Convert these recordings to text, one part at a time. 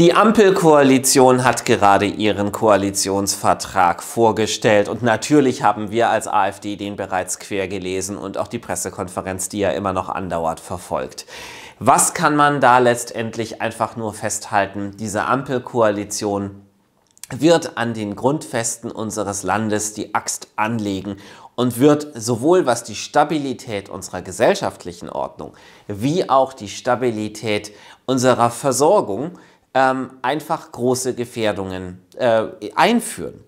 Die Ampelkoalition hat gerade ihren Koalitionsvertrag vorgestellt und natürlich haben wir als AfD den bereits quer gelesen und auch die Pressekonferenz, die ja immer noch andauert, verfolgt. Was kann man da letztendlich einfach nur festhalten? Diese Ampelkoalition wird an den Grundfesten unseres Landes die Axt anlegen und wird sowohl was die Stabilität unserer gesellschaftlichen Ordnung wie auch die Stabilität unserer Versorgung ähm, einfach große Gefährdungen äh, einführen.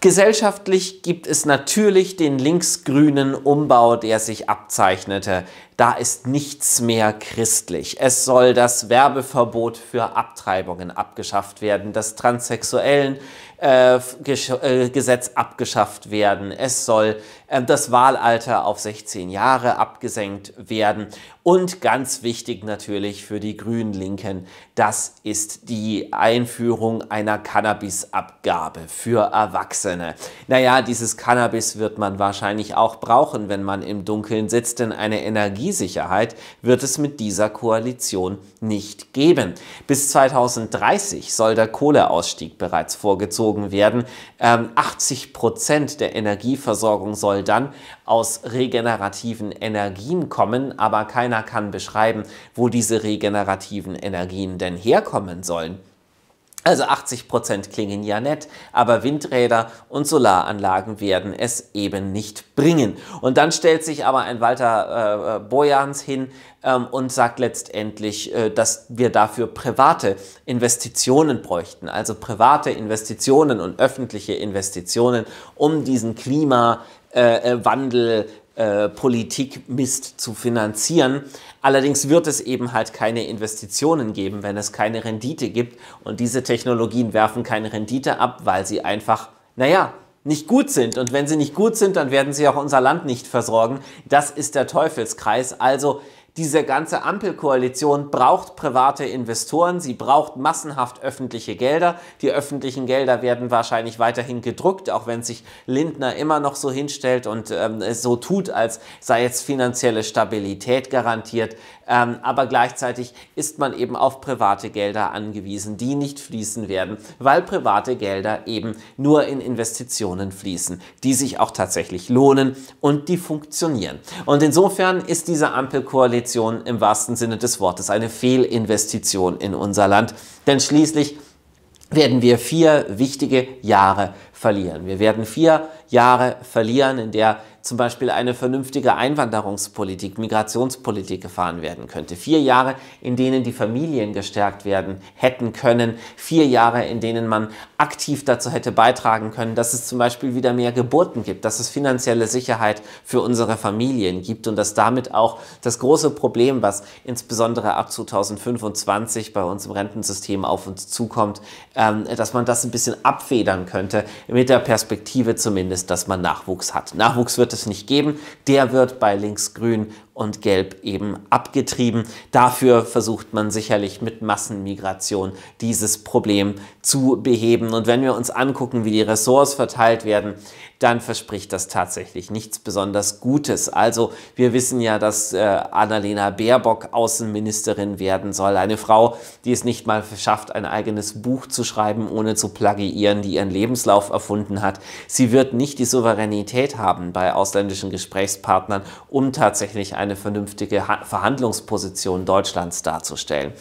Gesellschaftlich gibt es natürlich den linksgrünen Umbau, der sich abzeichnete. Da ist nichts mehr christlich. Es soll das Werbeverbot für Abtreibungen abgeschafft werden, das Transsexuellen äh, äh, Gesetz abgeschafft werden. Es soll äh, das Wahlalter auf 16 Jahre abgesenkt werden. Und ganz wichtig natürlich für die Grünen-Linken, das ist die Einführung einer Cannabisabgabe für Erwachsene. Naja, dieses Cannabis wird man wahrscheinlich auch brauchen, wenn man im Dunkeln sitzt, denn eine Energiesicherheit wird es mit dieser Koalition nicht geben. Bis 2030 soll der Kohleausstieg bereits vorgezogen abgezogen werden. Ähm, 80 Prozent der Energieversorgung soll dann aus regenerativen Energien kommen, aber keiner kann beschreiben, wo diese regenerativen Energien denn herkommen sollen. Also 80% Prozent klingen ja nett, aber Windräder und Solaranlagen werden es eben nicht bringen. Und dann stellt sich aber ein Walter äh, äh, Bojans hin ähm, und sagt letztendlich, äh, dass wir dafür private Investitionen bräuchten. Also private Investitionen und öffentliche Investitionen, um diesen Klima, äh, Wandel äh, Politik Politikmist zu finanzieren. Allerdings wird es eben halt keine Investitionen geben, wenn es keine Rendite gibt. Und diese Technologien werfen keine Rendite ab, weil sie einfach, naja, nicht gut sind. Und wenn sie nicht gut sind, dann werden sie auch unser Land nicht versorgen. Das ist der Teufelskreis. Also diese ganze Ampelkoalition braucht private Investoren, sie braucht massenhaft öffentliche Gelder. Die öffentlichen Gelder werden wahrscheinlich weiterhin gedruckt, auch wenn sich Lindner immer noch so hinstellt und ähm, so tut, als sei jetzt finanzielle Stabilität garantiert. Ähm, aber gleichzeitig ist man eben auf private Gelder angewiesen, die nicht fließen werden, weil private Gelder eben nur in Investitionen fließen, die sich auch tatsächlich lohnen und die funktionieren. Und insofern ist diese Ampelkoalition Investition im wahrsten Sinne des Wortes, eine Fehlinvestition in unser Land. Denn schließlich werden wir vier wichtige Jahre verlieren. Wir werden vier Jahre verlieren, in der zum Beispiel eine vernünftige Einwanderungspolitik, Migrationspolitik gefahren werden könnte. Vier Jahre, in denen die Familien gestärkt werden hätten können. Vier Jahre, in denen man aktiv dazu hätte beitragen können, dass es zum Beispiel wieder mehr Geburten gibt, dass es finanzielle Sicherheit für unsere Familien gibt und dass damit auch das große Problem, was insbesondere ab 2025 bei uns im Rentensystem auf uns zukommt, ähm, dass man das ein bisschen abfedern könnte, mit der Perspektive zumindest, dass man Nachwuchs hat. Nachwuchs wird wird es nicht geben. Der wird bei linksgrün und gelb eben abgetrieben. Dafür versucht man sicherlich mit Massenmigration dieses Problem zu beheben. Und wenn wir uns angucken, wie die Ressorts verteilt werden, dann verspricht das tatsächlich nichts besonders Gutes. Also wir wissen ja, dass äh, Annalena Baerbock Außenministerin werden soll. Eine Frau, die es nicht mal schafft, ein eigenes Buch zu schreiben, ohne zu plagiieren, die ihren Lebenslauf erfunden hat. Sie wird nicht die Souveränität haben bei ausländischen Gesprächspartnern, um tatsächlich eine vernünftige ha Verhandlungsposition Deutschlands darzustellen.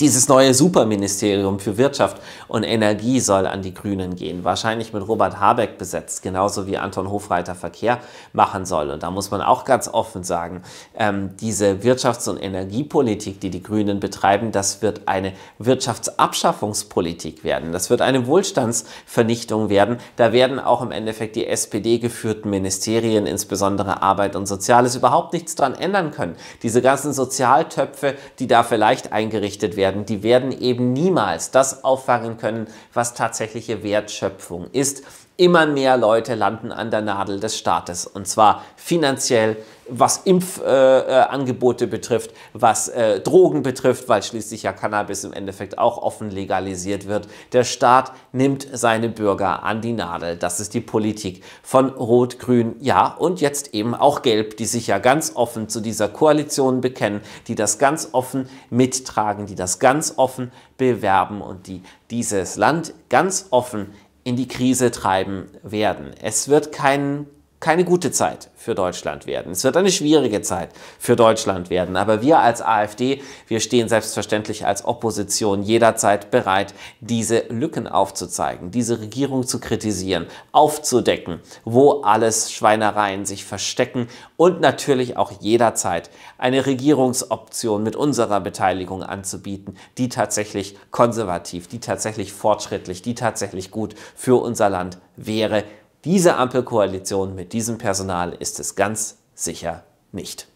Dieses neue Superministerium für Wirtschaft und Energie soll an die Grünen gehen, wahrscheinlich mit Robert Habeck besetzt, genauso wie Anton Hofreiter Verkehr machen soll. Und da muss man auch ganz offen sagen, ähm, diese Wirtschafts- und Energiepolitik, die die Grünen betreiben, das wird eine Wirtschaftsabschaffungspolitik werden. Das wird eine Wohlstandsvernichtung werden. Da werden auch im Endeffekt die SPD-geführten Ministerien, insbesondere Arbeit und Soziales, überhaupt nichts dran ändern können. Diese ganzen Sozialtöpfe, die da vielleicht eingerichtet werden, werden, die werden eben niemals das auffangen können, was tatsächliche Wertschöpfung ist immer mehr Leute landen an der Nadel des Staates. Und zwar finanziell, was Impfangebote äh, äh, betrifft, was äh, Drogen betrifft, weil schließlich ja Cannabis im Endeffekt auch offen legalisiert wird. Der Staat nimmt seine Bürger an die Nadel. Das ist die Politik von Rot, Grün, ja und jetzt eben auch Gelb, die sich ja ganz offen zu dieser Koalition bekennen, die das ganz offen mittragen, die das ganz offen bewerben und die dieses Land ganz offen in die Krise treiben werden. Es wird keinen keine gute Zeit für Deutschland werden. Es wird eine schwierige Zeit für Deutschland werden. Aber wir als AfD, wir stehen selbstverständlich als Opposition jederzeit bereit, diese Lücken aufzuzeigen, diese Regierung zu kritisieren, aufzudecken, wo alles Schweinereien sich verstecken und natürlich auch jederzeit eine Regierungsoption mit unserer Beteiligung anzubieten, die tatsächlich konservativ, die tatsächlich fortschrittlich, die tatsächlich gut für unser Land wäre diese Ampelkoalition mit diesem Personal ist es ganz sicher nicht.